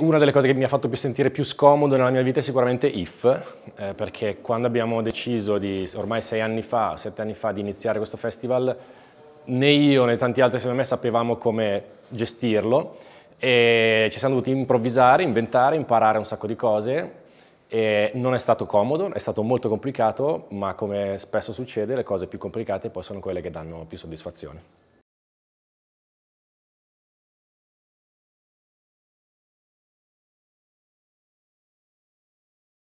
Una delle cose che mi ha fatto più sentire più scomodo nella mia vita è sicuramente IF, eh, perché quando abbiamo deciso di, ormai sei anni fa, sette anni fa, di iniziare questo festival, né io né tanti altri insieme a me sapevamo come gestirlo e ci siamo dovuti improvvisare, inventare, imparare un sacco di cose e non è stato comodo, è stato molto complicato, ma come spesso succede le cose più complicate poi sono quelle che danno più soddisfazione.